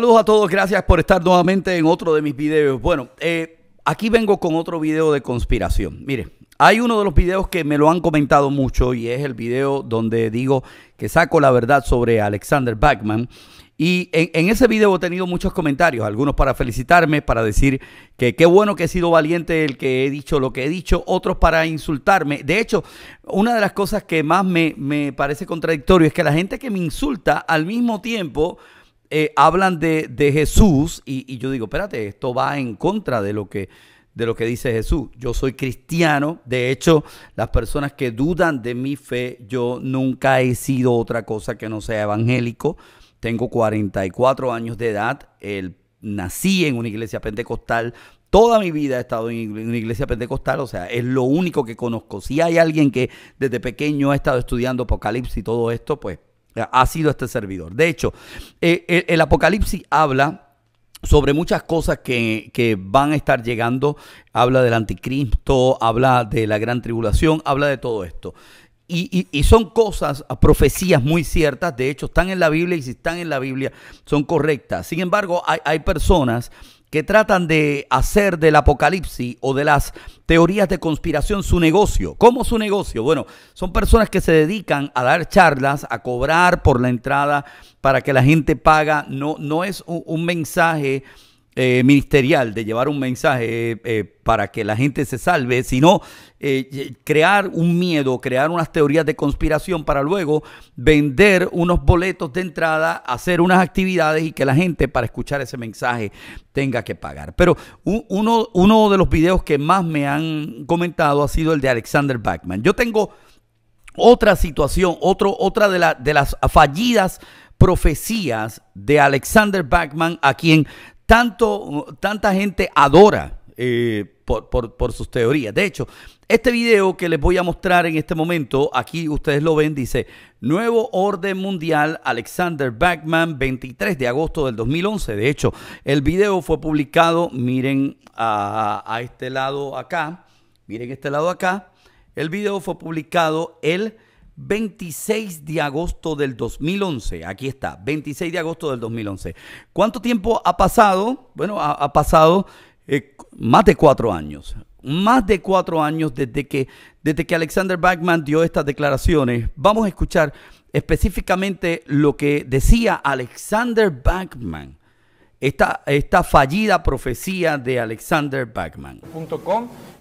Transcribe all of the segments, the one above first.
Saludos a todos, gracias por estar nuevamente en otro de mis videos. Bueno, eh, aquí vengo con otro video de conspiración. Mire, hay uno de los videos que me lo han comentado mucho y es el video donde digo que saco la verdad sobre Alexander Bachman. Y en, ese video he tenido muchos comentarios, algunos para felicitarme, para decir que qué bueno que he sido valiente el que he dicho lo que he dicho, otros para insultarme. De hecho, una de las cosas que más me, me parece contradictorio es que la gente que me insulta al mismo tiempo eh, hablan de, Jesús y, yo digo, espérate, esto va en contra de lo que de lo que dice Jesús. Yo soy cristiano, de hecho, las personas que dudan de mi fe, yo nunca he sido otra cosa que no sea evangélico. Tengo 44 años de edad, nací en una iglesia pentecostal, Toda mi vida he estado en una iglesia pentecostal, o sea, es lo único que conozco. Si hay alguien que desde pequeño ha estado estudiando Apocalipsis y todo esto, pues ha sido este servidor. De hecho, eh, eh, el, Apocalipsis habla sobre muchas cosas que, van a estar llegando. Habla del anticristo, habla de la gran tribulación, habla de todo esto. Y, y, y, son cosas, profecías muy ciertas, de hecho están en la Biblia y si están en la Biblia son correctas. Sin embargo, hay, hay personas que tratan de hacer del apocalipsis o de las teorías de conspiración su negocio. ¿Cómo su negocio? Bueno, son personas que se dedican a dar charlas, a cobrar por la entrada para que la gente paga. No, no es un, un mensaje eh, ministerial de llevar un mensaje eh, eh, para que la gente se salve, sino crear un miedo, crear unas teorías de conspiración para luego vender unos boletos de entrada, hacer unas actividades y que la gente para escuchar ese mensaje tenga que pagar. Pero uno, de los videos que más me han comentado ha sido el de Alexander Bachman. Yo tengo otra situación, otro, otra de, de las fallidas profecías de Alexander Bachman, a quien tanto, tanta gente adora eh, por, sus teorías. De hecho, este video que les voy a mostrar en este momento, aquí ustedes lo ven, dice Nuevo Orden Mundial Alexander Backman 23 de agosto del 2011. De hecho, el video fue publicado, miren a, a este lado acá, miren este lado acá, el video fue publicado el 26 de agosto del 2011. Aquí está, 26 de agosto del 2011. ¿Cuánto tiempo ha pasado? Bueno, ha, pasado eh, más de cuatro años. Más de cuatro años desde que, desde que Alexander Bachman dio estas declaraciones. Vamos a escuchar específicamente lo que decía Alexander Bachman. Esta, fallida profecía de Alexander Bachman.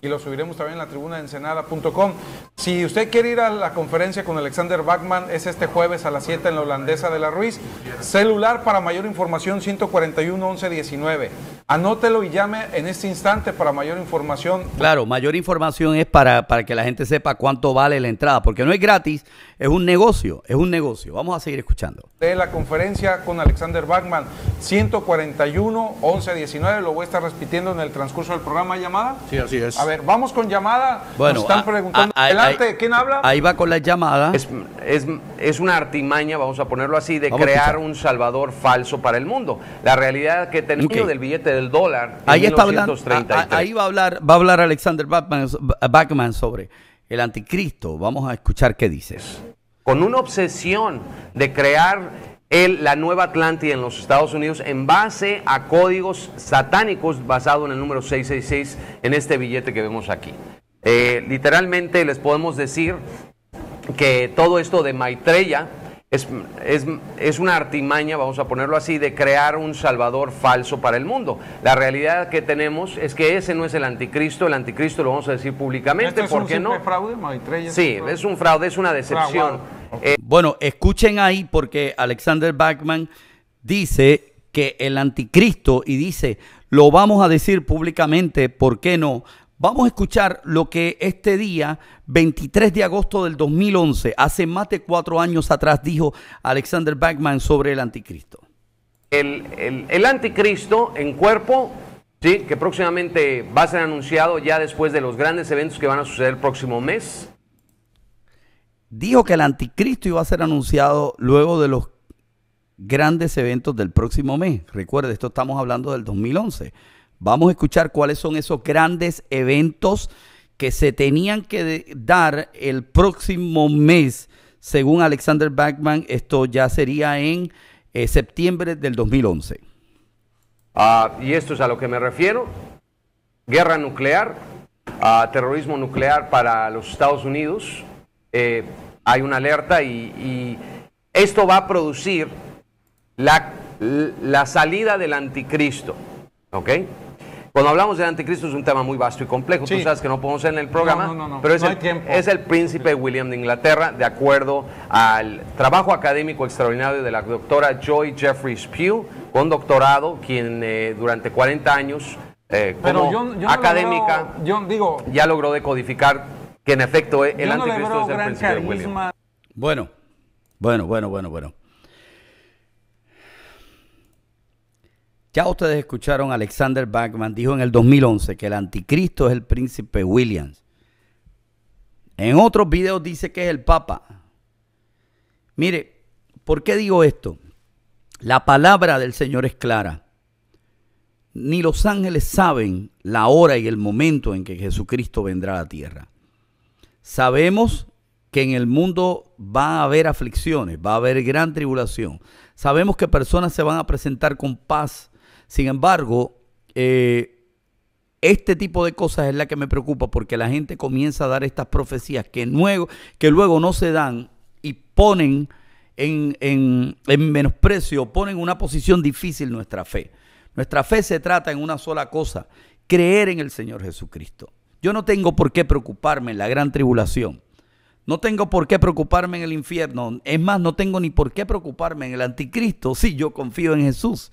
y lo subiremos también en la tribuna de ensenada.com. Si usted quiere ir a la conferencia con Alexander Bachman, es este jueves a las 7 en la Holandesa de la Ruiz. Celular para mayor información 141 11 19. Anótelo y llame en este instante para mayor información. Claro, mayor información es para, que la gente sepa cuánto vale la entrada, porque no es gratis, es un negocio, es un negocio. Vamos a seguir escuchando. De la conferencia con Alexander Bachman, 141 11 19. Lo voy a estar repitiendo en el transcurso del programa. ¿Llamada? Sí, así es. A ver, vamos con llamada. Bueno, Nos están a, preguntando ahí, ¿quién habla? Ahí va con la llamada. Es, una artimaña, vamos a ponerlo así, de crear un salvador falso para el mundo. La realidad que tenemos del billete del dólar. ahí está hablando. Ahí va a hablar, va a hablar Alexander Bachman, sobre el anticristo. Vamos a escuchar qué dices. Con una obsesión de crear el, la nueva Atlántida en los Estados Unidos en base a códigos satánicos basado en el número 666 en este billete que vemos aquí. Eh, literalmente les podemos decir que todo esto de Maitreya es, es, una artimaña, vamos a ponerlo así, de crear un salvador falso para el mundo. La realidad que tenemos es que ese no es el anticristo, el anticristo lo vamos a decir públicamente, ¿por qué no? Fraude, sí, es un fraude, es un fraude, es una decepción. Eh, bueno, escuchen ahí porque Alexander Bachman dice que el anticristo y dice, lo vamos a decir públicamente, ¿por qué no? Vamos a escuchar lo que este día, 23 de agosto del 2011, hace más de cuatro años atrás, dijo Alexander Bachman sobre el anticristo. El, anticristo en cuerpo, que próximamente va a ser anunciado ya después de los grandes eventos que van a suceder el próximo mes. Dijo que el anticristo iba a ser anunciado luego de los grandes eventos del próximo mes. Recuerde, esto estamos hablando del 2011. Vamos a escuchar cuáles son esos grandes eventos que se tenían que dar el próximo mes. Según Alexander Backman, esto ya sería en eh, septiembre del 2011. Ah, y esto es a lo que me refiero. Guerra nuclear, ah, terrorismo nuclear para los Estados Unidos. Eh, hay una alerta y, esto va a producir la, la salida del anticristo. ¿Ok? Cuando hablamos del anticristo es un tema muy vasto y complejo. Tú sabes que no podemos ser en el programa, pero es el, príncipe William de Inglaterra, de acuerdo al trabajo académico extraordinario de la doctora Joy Jeffries Pugh, con doctorado, quien eh, durante 40 años eh, como académica ya logró decodificar que en efecto eh, el anticristo es el príncipe William. Bueno, bueno, bueno, bueno, bueno. Ya ustedes escucharon, Alexander Bachman dijo en el 2011 que el anticristo es el príncipe Williams. En otros videos dice que es el Papa. Mire, ¿por qué digo esto? La palabra del Señor es clara. Ni los ángeles saben la hora y el momento en que Jesucristo vendrá a la tierra. Sabemos que en el mundo va a haber aflicciones, va a haber gran tribulación. Sabemos que personas se van a presentar con paz sin embargo, eh, este tipo de cosas es la que me preocupa porque la gente comienza a dar estas profecías que luego, que luego no se dan y ponen en, en, menosprecio, ponen en una posición difícil nuestra fe. Nuestra fe se trata en una sola cosa, creer en el Señor Jesucristo. Yo no tengo por qué preocuparme en la gran tribulación. No tengo por qué preocuparme en el infierno. Es más, no tengo ni por qué preocuparme en el anticristo si yo confío en Jesús.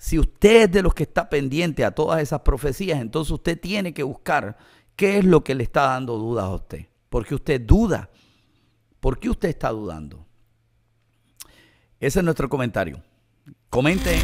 Si usted es de los que está pendiente a todas esas profecías, entonces usted tiene que buscar qué es lo que le está dando dudas a usted. Porque usted duda. ¿Por qué usted está dudando? Ese es nuestro comentario. Comente.